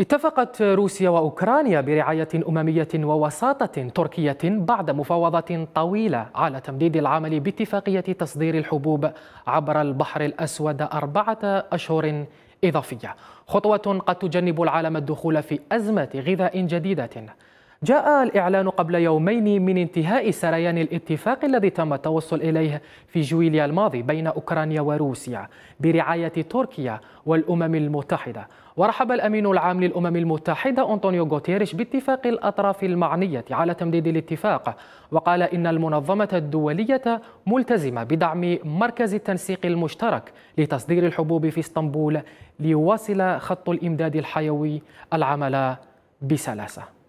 اتفقت روسيا وأوكرانيا برعاية أممية ووساطة تركية بعد مفاوضات طويلة على تمديد العمل باتفاقية تصدير الحبوب عبر البحر الأسود أربعة أشهر إضافية خطوة قد تجنب العالم الدخول في أزمة غذاء جديدة جاء الإعلان قبل يومين من انتهاء سريان الاتفاق الذي تم التوصل إليه في جويليا الماضي بين أوكرانيا وروسيا برعاية تركيا والأمم المتحدة ورحب الأمين العام للأمم المتحدة أنطونيو غوتيريش باتفاق الأطراف المعنية على تمديد الاتفاق وقال إن المنظمة الدولية ملتزمة بدعم مركز التنسيق المشترك لتصدير الحبوب في اسطنبول ليواصل خط الإمداد الحيوي العمل بسلاسة